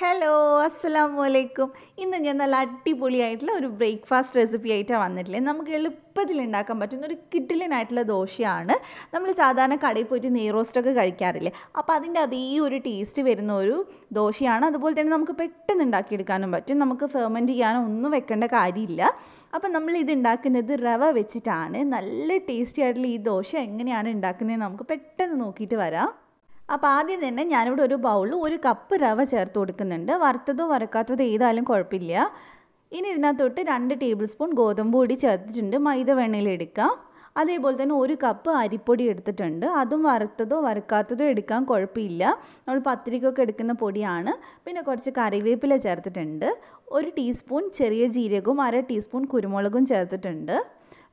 hello അസ്സാം വലൈക്കും ഇന്ന് ഞാൻ നല്ല അടിപൊളിയായിട്ടുള്ള ഒരു ബ്രേക്ക്ഫാസ്റ്റ് റെസിപ്പി ആയിട്ടാണ് വന്നിട്ടില്ലേ നമുക്ക് എളുപ്പത്തിൽ ഉണ്ടാക്കാൻ പറ്റുന്ന ഒരു കിഡിലിനായിട്ടുള്ള ദോശയാണ് നമ്മൾ സാധാരണ കടയിൽ പോയിട്ട് നെയ്റോസ്റ്റൊക്കെ കഴിക്കാറില്ലേ അപ്പോൾ അതിൻ്റെ അതേ ഒരു ടേസ്റ്റ് വരുന്ന ഒരു ദോശയാണ് അതുപോലെ തന്നെ നമുക്ക് പെട്ടെന്ന് ഉണ്ടാക്കിയെടുക്കാനും പറ്റും നമുക്ക് ഫെർമെൻറ്റ് ചെയ്യാനോ ഒന്നും വെക്കേണ്ട കാര്യമില്ല അപ്പം നമ്മൾ ഇത് ഉണ്ടാക്കുന്നത് റവ വെച്ചിട്ടാണ് നല്ല ടേസ്റ്റി ആയിട്ടുള്ള ഈ ദോശ എങ്ങനെയാണ് ഉണ്ടാക്കുന്നത് നമുക്ക് പെട്ടെന്ന് നോക്കിയിട്ട് വരാം അപ്പോൾ ആദ്യം തന്നെ ഞാനിവിടെ ഒരു ബൗളിൽ ഒരു കപ്പ് റവ ചേർത്ത് കൊടുക്കുന്നുണ്ട് വറുത്തതോ വറുക്കാത്തതോ ഏതായാലും കുഴപ്പമില്ല ഇനി ഇതിനകത്തോട്ട് രണ്ട് ടേബിൾ സ്പൂൺ ഗോതമ്പ് പൊടി ചേർത്തിട്ടുണ്ട് മൈദ വെണ്ണയിൽ എടുക്കാം അതേപോലെ തന്നെ ഒരു കപ്പ് അരിപ്പൊടി എടുത്തിട്ടുണ്ട് അതും വറുത്തതോ വറുക്കാത്തതോ എടുക്കാൻ കുഴപ്പമില്ല നമ്മൾ പത്തിരിക്കൊക്കെ എടുക്കുന്ന പൊടിയാണ് പിന്നെ കുറച്ച് കറിവേപ്പില ചേർത്തിട്ടുണ്ട് ഒരു ടീസ്പൂൺ ചെറിയ ജീരകവും അര ടീസ്പൂൺ കുരുമുളകും ചേർത്തിട്ടുണ്ട്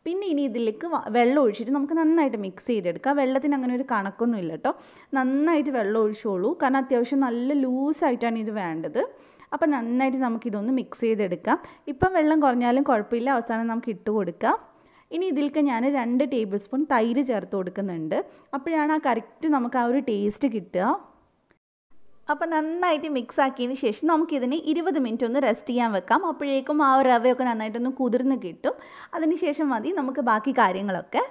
പിന്നെ ഇനി ഇതിലേക്ക് വെള്ളം ഒഴിച്ചിട്ട് നമുക്ക് നന്നായിട്ട് മിക്സ് ചെയ്തെടുക്കാം വെള്ളത്തിന് അങ്ങനെ ഒരു കണക്കൊന്നും ഇല്ല കേട്ടോ നന്നായിട്ട് വെള്ളം ഒഴിച്ചോളൂ കാരണം അത്യാവശ്യം നല്ല ലൂസായിട്ടാണ് ഇത് വേണ്ടത് അപ്പോൾ നന്നായിട്ട് നമുക്കിതൊന്ന് മിക്സ് ചെയ്തെടുക്കാം ഇപ്പം വെള്ളം കുറഞ്ഞാലും കുഴപ്പമില്ല അവസാനം നമുക്ക് ഇട്ട് കൊടുക്കാം ഇനി ഇതിലേക്ക് ഞാൻ രണ്ട് ടേബിൾ സ്പൂൺ തൈര് ചേർത്ത് കൊടുക്കുന്നുണ്ട് അപ്പോഴാണ് ആ കറക്റ്റ് നമുക്ക് ആ ഒരു ടേസ്റ്റ് കിട്ടുക അപ്പോൾ നന്നായിട്ട് മിക്സ് ആക്കിയതിന് ശേഷം നമുക്കിതിനെ ഇരുപത് മിനിറ്റ് ഒന്ന് റെസ്റ്റ് ചെയ്യാൻ വെക്കാം അപ്പോഴേക്കും ആ റവയൊക്കെ നന്നായിട്ടൊന്ന് കുതിർന്ന് കിട്ടും ശേഷം മതി നമുക്ക് ബാക്കി കാര്യങ്ങളൊക്കെ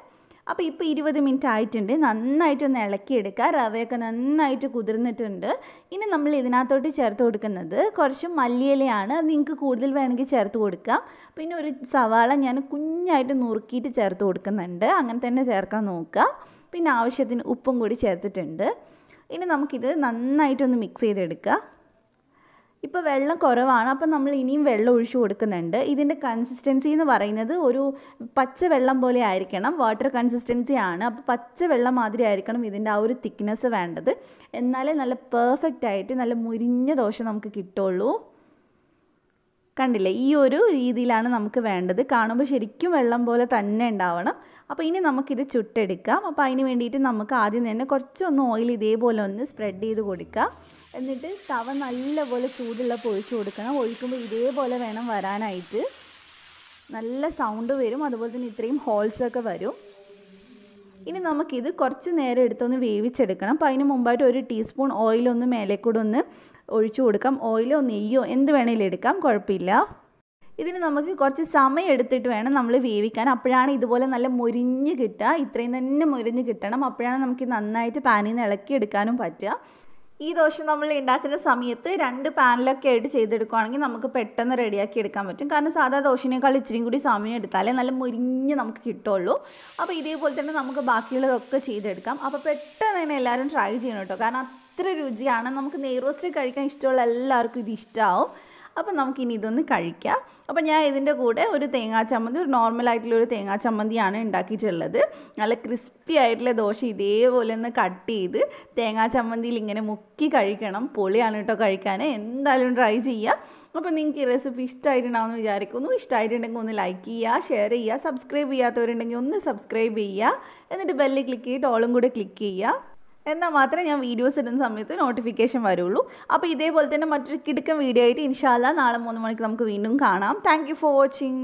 അപ്പോൾ ഇപ്പോൾ ഇരുപത് മിനിറ്റ് ആയിട്ടുണ്ട് നന്നായിട്ടൊന്ന് ഇളക്കിയെടുക്കുക റവയൊക്കെ നന്നായിട്ട് കുതിർന്നിട്ടുണ്ട് ഇനി നമ്മൾ ഇതിനകത്തോട്ട് ചേർത്ത് കൊടുക്കുന്നത് കുറച്ച് മല്ലിയിലയാണ് നിങ്ങൾക്ക് കൂടുതൽ വേണമെങ്കിൽ ചേർത്ത് കൊടുക്കാം പിന്നെ ഒരു സവാള ഞാൻ കുഞ്ഞായിട്ട് നുറുക്കിയിട്ട് ചേർത്ത് കൊടുക്കുന്നുണ്ട് അങ്ങനെ തന്നെ ചേർക്കാൻ നോക്കുക പിന്നെ ആവശ്യത്തിന് ഉപ്പും കൂടി ചേർത്തിട്ടുണ്ട് ഇനി നമുക്കിത് നന്നായിട്ടൊന്ന് മിക്സ് ചെയ്തെടുക്കുക ഇപ്പോൾ വെള്ളം കുറവാണ് അപ്പം നമ്മൾ ഇനിയും വെള്ളം ഒഴിച്ചു കൊടുക്കുന്നുണ്ട് ഇതിൻ്റെ കൺസിസ്റ്റൻസി എന്ന് പറയുന്നത് ഒരു പച്ച വെള്ളം പോലെ ആയിരിക്കണം വാട്ടർ കൺസിസ്റ്റൻസി ആണ് അപ്പോൾ പച്ച വെള്ളം മാതിരി ആയിരിക്കണം ഇതിൻ്റെ ആ ഒരു തിക്നെസ് വേണ്ടത് എന്നാലേ നല്ല പെർഫെക്റ്റ് ആയിട്ട് നല്ല മുരിഞ്ഞ ദോശ നമുക്ക് കിട്ടുള്ളൂ കണ്ടില്ലേ ഈ ഒരു രീതിയിലാണ് നമുക്ക് വേണ്ടത് കാണുമ്പോൾ ശരിക്കും വെള്ളം പോലെ തന്നെ ഉണ്ടാവണം അപ്പോൾ ഇനി നമുക്കിത് ചുട്ടെടുക്കാം അപ്പോൾ അതിന് വേണ്ടിയിട്ട് നമുക്ക് ആദ്യം തന്നെ കുറച്ചൊന്ന് ഓയിൽ ഇതേപോലെ ഒന്ന് സ്പ്രെഡ് ചെയ്ത് കൊടുക്കുക എന്നിട്ട് തവ നല്ലപോലെ ചൂടുള്ള പൊഴിച്ച് കൊടുക്കണം ഒഴിക്കുമ്പോൾ ഇതേപോലെ വേണം വരാനായിട്ട് നല്ല സൗണ്ട് വരും അതുപോലെ തന്നെ ഇത്രയും ഹോൾസൊക്കെ വരും ഇനി നമുക്കിത് കുറച്ച് നേരം എടുത്തൊന്ന് വേവിച്ചെടുക്കണം അപ്പോൾ അതിന് മുമ്പായിട്ട് ഒരു ടീസ്പൂൺ ഓയിലൊന്ന് മേലെ കൂടെ ഒന്ന് ഒഴിച്ചു കൊടുക്കാം ഓയിലോ നെയ്യോ എന്ത് വേണമെങ്കിലും എടുക്കാം കുഴപ്പമില്ല ഇതിന് നമുക്ക് കുറച്ച് സമയം എടുത്തിട്ട് വേണം നമ്മൾ വേവിക്കാൻ അപ്പോഴാണ് ഇതുപോലെ നല്ല മുരിഞ്ഞ് കിട്ടുക ഇത്രയും തന്നെ മുരിഞ്ഞ് കിട്ടണം അപ്പോഴാണ് നമുക്ക് നന്നായിട്ട് പാനിൽ നിന്ന് ഇളക്കിയെടുക്കാനും പറ്റുക ഈ ദോശ നമ്മൾ ഉണ്ടാക്കുന്ന സമയത്ത് രണ്ട് പാനിലൊക്കെ ആയിട്ട് ചെയ്തെടുക്കുകയാണെങ്കിൽ നമുക്ക് പെട്ടെന്ന് റെഡിയാക്കി എടുക്കാൻ പറ്റും കാരണം സാധാ ദോശനേക്കാൾ ഇച്ചിരിയും കൂടി സമയം എടുത്താലേ നല്ല മുരിഞ്ഞ് നമുക്ക് കിട്ടുള്ളൂ അപ്പോൾ ഇതേപോലെ തന്നെ നമുക്ക് ബാക്കിയുള്ളതൊക്കെ ചെയ്തെടുക്കാം അപ്പോൾ പെട്ടെന്ന് തന്നെ എല്ലാവരും ട്രൈ ചെയ്യണം കേട്ടോ കാരണം അത്ര രുചിയാണ് നമുക്ക് നെയ്റോസ്റ്റ് കഴിക്കാൻ ഇഷ്ടമുള്ള എല്ലാവർക്കും ഇത് ഇഷ്ടമാവും അപ്പം നമുക്കിനി ഇതൊന്ന് കഴിക്കാം അപ്പം ഞാൻ ഇതിൻ്റെ കൂടെ ഒരു തേങ്ങാ ചമ്മന്തി ഒരു നോർമലായിട്ടുള്ള ഒരു തേങ്ങാ ചമ്മന്തിയാണ് ഉണ്ടാക്കിയിട്ടുള്ളത് നല്ല ക്രിസ്പി ആയിട്ടുള്ള ദോശ ഇതേപോലെ ഒന്ന് കട്ട് ചെയ്ത് തേങ്ങാ ചമ്മന്തിയിൽ ഇങ്ങനെ മുക്കി കഴിക്കണം പൊളിയാണ് കേട്ടോ കഴിക്കാൻ എന്തായാലും ട്രൈ ചെയ്യുക അപ്പോൾ നിങ്ങൾക്ക് ഈ റെസിപ്പി ഇഷ്ടമായിട്ടുണ്ടാവുമെന്ന് വിചാരിക്കുന്നു ഇഷ്ടമായിട്ടുണ്ടെങ്കിൽ ഒന്ന് ലൈക്ക് ചെയ്യുക ഷെയർ ചെയ്യുക സബ്സ്ക്രൈബ് ചെയ്യാത്തവരുണ്ടെങ്കിൽ ഒന്ന് സബ്സ്ക്രൈബ് ചെയ്യുക എന്നിട്ട് ബെല്ല് ക്ലിക്ക് ചെയ്തിട്ട് ഓളും കൂടെ ക്ലിക്ക് ചെയ്യുക എന്നാൽ മാത്രമേ ഞാൻ വീഡിയോസ് ഇടുന്ന സമയത്ത് നോട്ടിഫിക്കേഷൻ വരുള്ളൂ അപ്പോൾ ഇതേപോലെ തന്നെ മറ്റൊരു കിടുക്കൻ വീഡിയോ ആയിട്ട് ഇൻഷാല്ല നാളെ മൂന്ന് മണിക്ക് നമുക്ക് വീണ്ടും കാണാം താങ്ക് ഫോർ വാച്ചിങ്